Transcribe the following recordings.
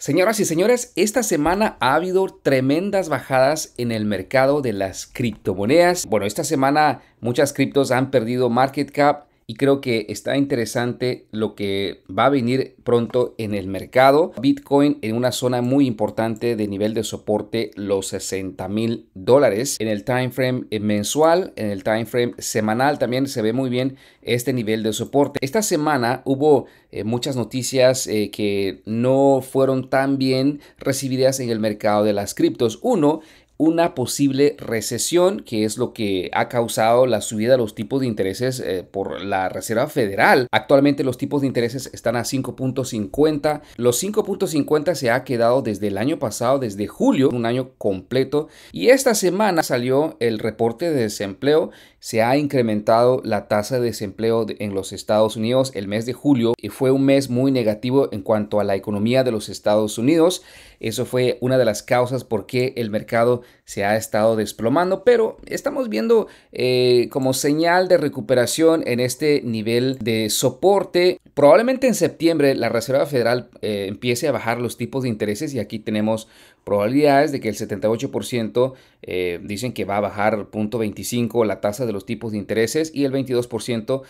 Señoras y señores, esta semana ha habido tremendas bajadas en el mercado de las criptomonedas. Bueno, esta semana muchas criptos han perdido market cap y creo que está interesante lo que va a venir pronto en el mercado. Bitcoin en una zona muy importante de nivel de soporte, los 60 mil dólares. En el time frame eh, mensual, en el time frame semanal también se ve muy bien este nivel de soporte. Esta semana hubo eh, muchas noticias eh, que no fueron tan bien recibidas en el mercado de las criptos. Uno una posible recesión, que es lo que ha causado la subida de los tipos de intereses eh, por la Reserva Federal. Actualmente los tipos de intereses están a 5.50. Los 5.50 se ha quedado desde el año pasado, desde julio, un año completo. Y esta semana salió el reporte de desempleo. Se ha incrementado la tasa de desempleo en los Estados Unidos. El mes de julio Y fue un mes muy negativo en cuanto a la economía de los Estados Unidos. Eso fue una de las causas por qué el mercado se ha estado desplomando, pero estamos viendo eh, como señal de recuperación en este nivel de soporte. Probablemente en septiembre la Reserva Federal eh, empiece a bajar los tipos de intereses y aquí tenemos probabilidades de que el 78% eh, dicen que va a bajar 25, la tasa de los tipos de intereses y el 22%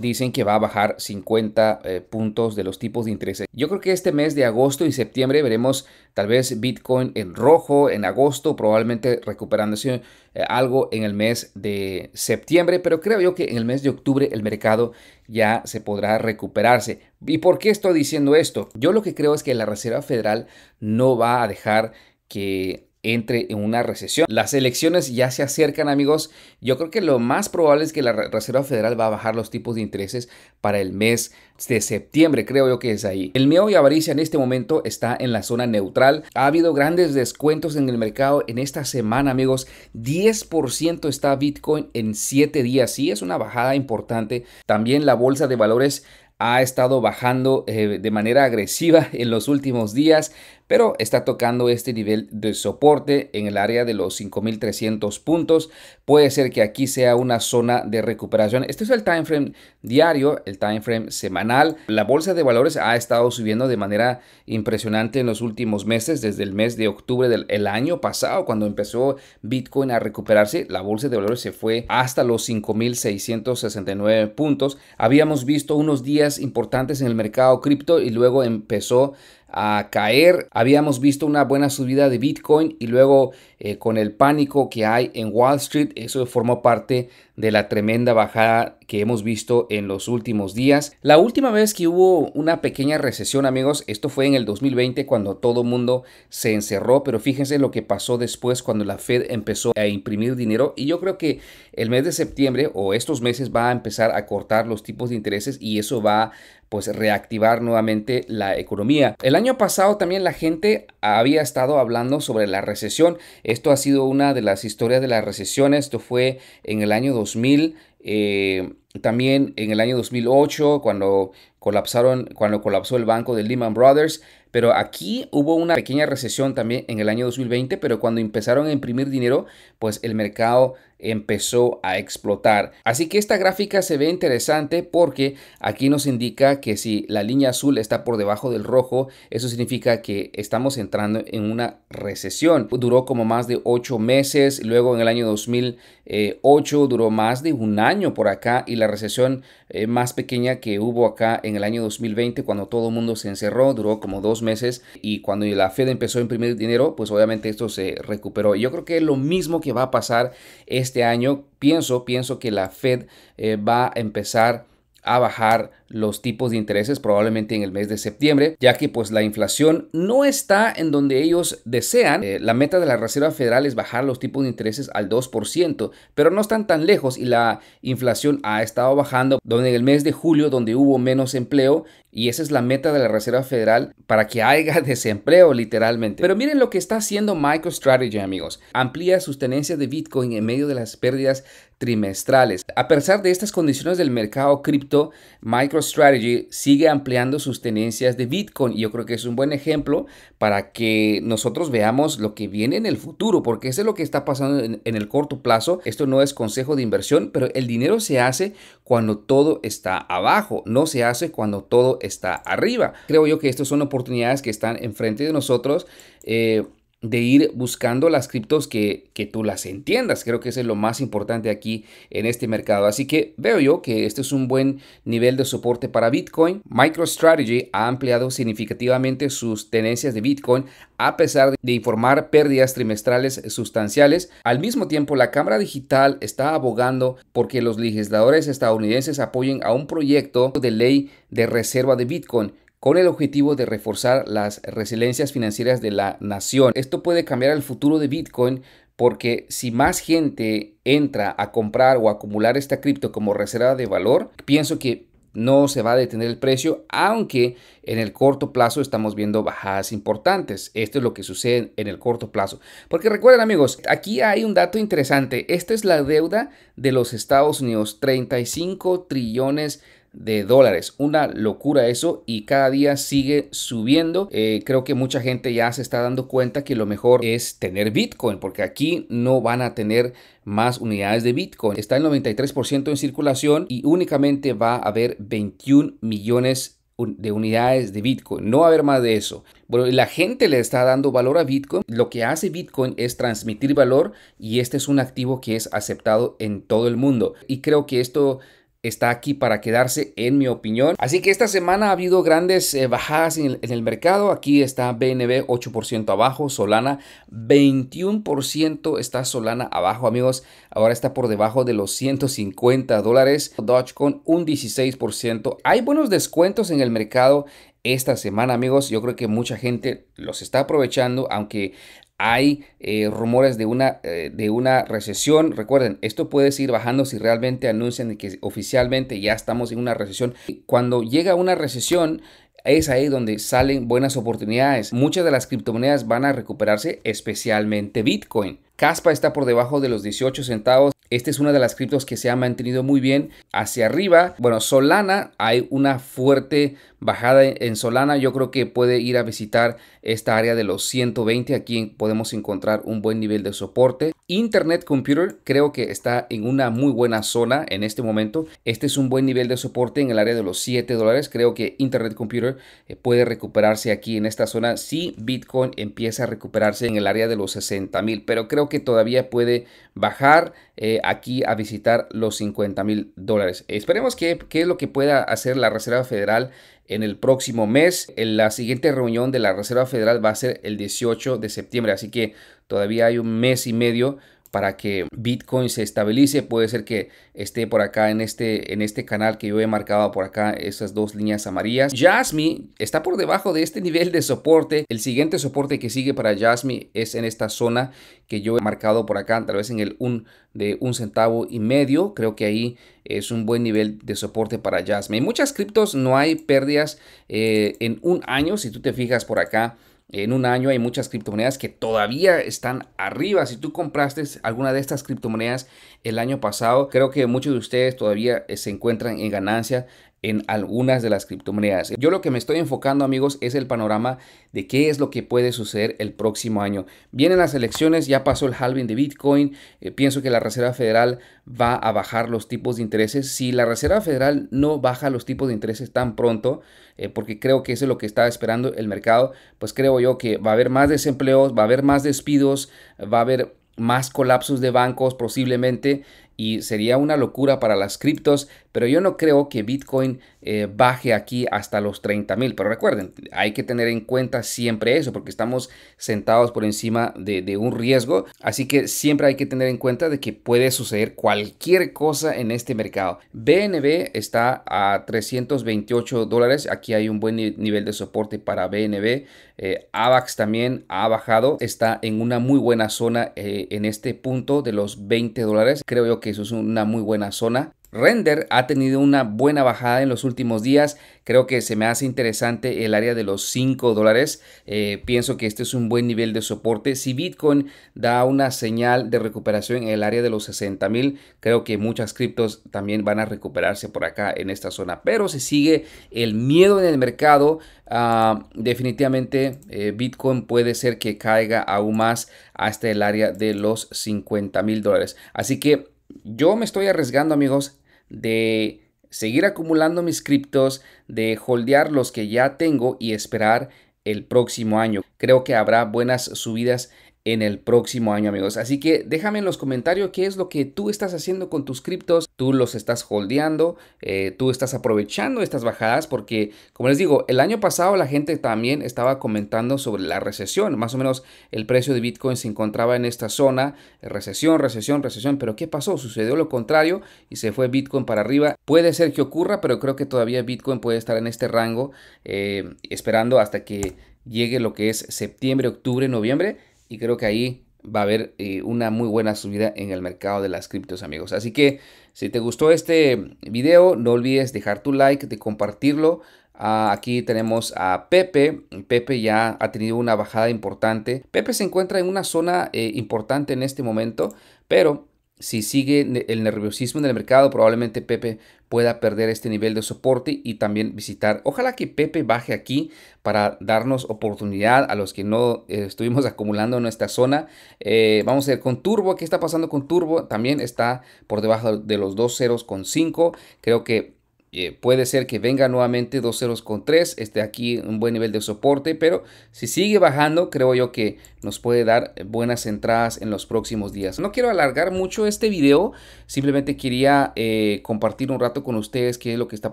dicen que va a bajar 50 eh, puntos de los tipos de interés. Yo creo que este mes de agosto y septiembre veremos tal vez Bitcoin en rojo en agosto, probablemente recuperándose eh, algo en el mes de septiembre, pero creo yo que en el mes de octubre el mercado ya se podrá recuperarse. ¿Y por qué estoy diciendo esto? Yo lo que creo es que la Reserva Federal no va a dejar que entre en una recesión. Las elecciones ya se acercan, amigos. Yo creo que lo más probable es que la Reserva Federal va a bajar los tipos de intereses para el mes de septiembre, creo yo que es ahí. El miedo y avaricia en este momento está en la zona neutral. Ha habido grandes descuentos en el mercado en esta semana, amigos. 10% está Bitcoin en 7 días. Sí, es una bajada importante. También la bolsa de valores ha estado bajando eh, de manera agresiva en los últimos días pero está tocando este nivel de soporte en el área de los 5300 puntos. Puede ser que aquí sea una zona de recuperación. Este es el time frame diario, el time frame semanal. La bolsa de valores ha estado subiendo de manera impresionante en los últimos meses, desde el mes de octubre del año pasado, cuando empezó Bitcoin a recuperarse, la bolsa de valores se fue hasta los 5669 puntos. Habíamos visto unos días importantes en el mercado cripto y luego empezó a caer Habíamos visto una buena subida de Bitcoin y luego eh, con el pánico que hay en Wall Street, eso formó parte de la tremenda bajada que hemos visto en los últimos días. La última vez que hubo una pequeña recesión, amigos, esto fue en el 2020 cuando todo mundo se encerró, pero fíjense lo que pasó después cuando la Fed empezó a imprimir dinero y yo creo que el mes de septiembre o estos meses va a empezar a cortar los tipos de intereses y eso va pues reactivar nuevamente la economía. El año pasado también la gente había estado hablando sobre la recesión. Esto ha sido una de las historias de las recesiones. Esto fue en el año 2000. Eh, también en el año 2008, cuando, colapsaron, cuando colapsó el banco de Lehman Brothers. Pero aquí hubo una pequeña recesión también en el año 2020, pero cuando empezaron a imprimir dinero, pues el mercado empezó a explotar. Así que esta gráfica se ve interesante porque aquí nos indica que si la línea azul está por debajo del rojo, eso significa que estamos entrando en una recesión. Duró como más de ocho meses, luego en el año 2008 duró más de un año por acá y la recesión eh, más pequeña que hubo acá en el año 2020, cuando todo el mundo se encerró, duró como dos meses y cuando la Fed empezó a imprimir dinero, pues obviamente esto se recuperó. Yo creo que es lo mismo que va a pasar este año. Pienso, pienso que la Fed eh, va a empezar a bajar los tipos de intereses probablemente en el mes de septiembre, ya que pues la inflación no está en donde ellos desean. Eh, la meta de la Reserva Federal es bajar los tipos de intereses al 2%, pero no están tan lejos y la inflación ha estado bajando, donde en el mes de julio, donde hubo menos empleo, y esa es la meta de la Reserva Federal para que haya desempleo literalmente. Pero miren lo que está haciendo MicroStrategy, amigos. Amplía sus tenencias de Bitcoin en medio de las pérdidas trimestrales. A pesar de estas condiciones del mercado cripto, MicroStrategy sigue ampliando sus tenencias de Bitcoin. Y yo creo que es un buen ejemplo para que nosotros veamos lo que viene en el futuro, porque eso es lo que está pasando en, el corto plazo. Esto no es consejo de inversión, pero el dinero se hace cuando todo está abajo, no se hace cuando todo está arriba. Creo yo que estas son oportunidades que están enfrente de nosotros. Eh, de ir buscando las criptos que, que, tú las entiendas. Creo que eso es lo más importante aquí en este mercado. Así que veo yo que este es un buen nivel de soporte para Bitcoin. MicroStrategy ha ampliado significativamente sus tenencias de Bitcoin a pesar de informar pérdidas trimestrales sustanciales. Al mismo tiempo, la Cámara Digital está abogando porque los legisladores estadounidenses apoyen a un proyecto de ley de reserva de Bitcoin con el objetivo de reforzar las resiliencias financieras de la nación. Esto puede cambiar el futuro de Bitcoin porque si más gente entra a comprar o acumular esta cripto como reserva de valor, pienso que no se va a detener el precio, aunque en el corto plazo estamos viendo bajadas importantes. Esto es lo que sucede en el corto plazo. Porque recuerden amigos, aquí hay un dato interesante. Esta es la deuda de los Estados Unidos, 35 trillones de dólares. Una locura eso y cada día sigue subiendo. Eh, creo que mucha gente ya se está dando cuenta que lo mejor es tener Bitcoin porque aquí no van a tener más unidades de Bitcoin. Está el 93% en circulación y únicamente va a haber 21 millones de unidades de Bitcoin. No va a haber más de eso. Bueno, la gente le está dando valor a Bitcoin. Lo que hace Bitcoin es transmitir valor y este es un activo que es aceptado en todo el mundo. Y creo que esto está aquí para quedarse, en mi opinión. Así que esta semana ha habido grandes eh, bajadas en el, mercado. Aquí está BNB 8% abajo, Solana 21% está Solana abajo, amigos. Ahora está por debajo de los 150 dólares. con un 16%. Hay buenos descuentos en el mercado esta semana, amigos. Yo creo que mucha gente los está aprovechando, aunque hay eh, rumores de una, eh, de una recesión. Recuerden, esto puede seguir bajando si realmente anuncian que oficialmente ya estamos en una recesión. Cuando llega una recesión, es ahí donde salen buenas oportunidades. Muchas de las criptomonedas van a recuperarse, especialmente Bitcoin. Caspa está por debajo de los 18 centavos. Esta es una de las criptos que se ha mantenido muy bien hacia arriba. Bueno, Solana, hay una fuerte bajada en Solana. Yo creo que puede ir a visitar esta área de los 120. Aquí podemos encontrar un buen nivel de soporte. Internet Computer creo que está en una muy buena zona en este momento. Este es un buen nivel de soporte en el área de los 7 dólares. Creo que Internet Computer eh, puede recuperarse aquí en esta zona si Bitcoin empieza a recuperarse en el área de los 60 mil. Pero creo que todavía puede bajar eh, aquí a visitar los 50 mil dólares. Esperemos que, es lo que pueda hacer la Reserva Federal en el próximo mes. En la siguiente reunión de la Reserva Federal va a ser el 18 de septiembre, así que todavía hay un mes y medio para que Bitcoin se estabilice. Puede ser que esté por acá en este, en este canal que yo he marcado por acá esas dos líneas amarillas. Jasmine está por debajo de este nivel de soporte. El siguiente soporte que sigue para Jasmine es en esta zona que yo he marcado por acá, tal vez en el un, de un centavo y medio. Creo que ahí es un buen nivel de soporte para Jasmine. muchas criptos no hay pérdidas eh, en un año. Si tú te fijas por acá, en un año hay muchas criptomonedas que todavía están arriba. Si tú compraste alguna de estas criptomonedas el año pasado, creo que muchos de ustedes todavía eh, se encuentran en ganancia en algunas de las criptomonedas. Yo lo que me estoy enfocando amigos es el panorama de qué es lo que puede suceder el próximo año. Vienen las elecciones, ya pasó el halving de Bitcoin, eh, pienso que la Reserva Federal va a bajar los tipos de intereses. Si la Reserva Federal no baja los tipos de intereses tan pronto, eh, porque creo que eso es lo que está esperando el mercado, pues creo yo que va a haber más desempleos, va a haber más despidos, va a haber más colapsos de bancos posiblemente y sería una locura para las criptos pero yo no creo que Bitcoin eh, baje aquí hasta los 30 mil. Pero recuerden, hay que tener en cuenta siempre eso, porque estamos sentados por encima de, un riesgo. Así que siempre hay que tener en cuenta de que puede suceder cualquier cosa en este mercado. BNB está a 328 dólares. Aquí hay un buen nivel de soporte para BNB. Eh, AVAX también ha bajado. Está en una muy buena zona eh, en este punto de los 20 dólares. Creo yo que eso es una muy buena zona. Render ha tenido una buena bajada en los últimos días. Creo que se me hace interesante el área de los 5 dólares. Eh, pienso que este es un buen nivel de soporte. Si Bitcoin da una señal de recuperación en el área de los 60 mil, creo que muchas criptos también van a recuperarse por acá en esta zona. Pero si sigue el miedo en el mercado, ah, definitivamente eh, Bitcoin puede ser que caiga aún más hasta este el área de los 50 mil dólares. Así que yo me estoy arriesgando, amigos, de seguir acumulando mis criptos, de holdear los que ya tengo y esperar el próximo año. Creo que habrá buenas subidas en el próximo año, amigos. Así que déjame en los comentarios qué es lo que tú estás haciendo con tus criptos. Tú los estás holdeando, eh, tú estás aprovechando estas bajadas, porque, como les digo, el año pasado la gente también estaba comentando sobre la recesión. Más o menos el precio de Bitcoin se encontraba en esta zona: recesión, recesión, recesión. Pero ¿qué pasó? Sucedió lo contrario y se fue Bitcoin para arriba. Puede ser que ocurra, pero creo que todavía Bitcoin puede estar en este rango, eh, esperando hasta que llegue lo que es septiembre, octubre, noviembre y creo que ahí va a haber eh, una muy buena subida en el mercado de las criptos amigos. Así que si te gustó este video, no olvides dejar tu like, de compartirlo. Ah, aquí tenemos a Pepe. Pepe ya ha tenido una bajada importante. Pepe se encuentra en una zona eh, importante en este momento, pero si sigue el nerviosismo en el mercado, probablemente Pepe pueda perder este nivel de soporte y también visitar. Ojalá que Pepe baje aquí para darnos oportunidad a los que no eh, estuvimos acumulando en nuestra zona. Eh, vamos a ver con Turbo. ¿Qué está pasando con Turbo? También está por debajo de los dos ceros con 5. Creo que eh, puede ser que venga nuevamente dos ceros con tres, esté aquí un buen nivel de soporte, pero si sigue bajando, creo yo que nos puede dar buenas entradas en los próximos días. No quiero alargar mucho este video, simplemente quería eh, compartir un rato con ustedes qué es lo que está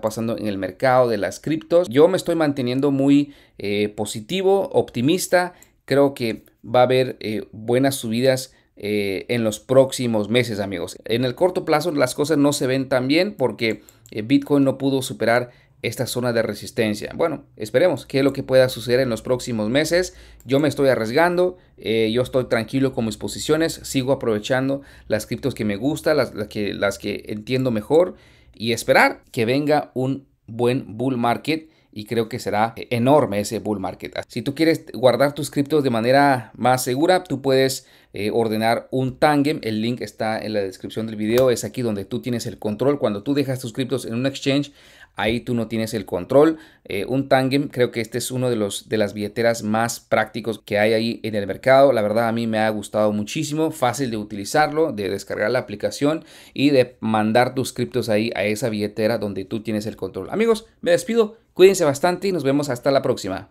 pasando en el mercado de las criptos. Yo me estoy manteniendo muy eh, positivo, optimista, creo que va a haber buenas subidas eh, en los próximos meses, amigos. En el corto plazo las cosas no se ven tan bien porque eh, Bitcoin no pudo superar esta zona de resistencia. Bueno, esperemos qué es lo que pueda suceder en los próximos meses. Yo me estoy arriesgando, eh, yo estoy tranquilo con mis posiciones, sigo aprovechando las criptos que me gustan, las, que, las que entiendo mejor y esperar que venga un buen bull market y creo que será enorme ese bull market. Si tú quieres guardar tus criptos de manera más segura, tú puedes eh, ordenar un tangem. El link está en la descripción del video. Es aquí donde tú tienes el control. Cuando tú dejas tus criptos en un exchange, ahí tú no tienes el control. Eh, un tangem, creo que este es uno de, los, de las billeteras más prácticos que hay ahí en el mercado. La verdad a mí me ha gustado muchísimo. Fácil de utilizarlo, de descargar la aplicación y de mandar tus criptos ahí a esa billetera donde tú tienes el control. Amigos, me despido. Cuídense bastante y nos vemos hasta la próxima.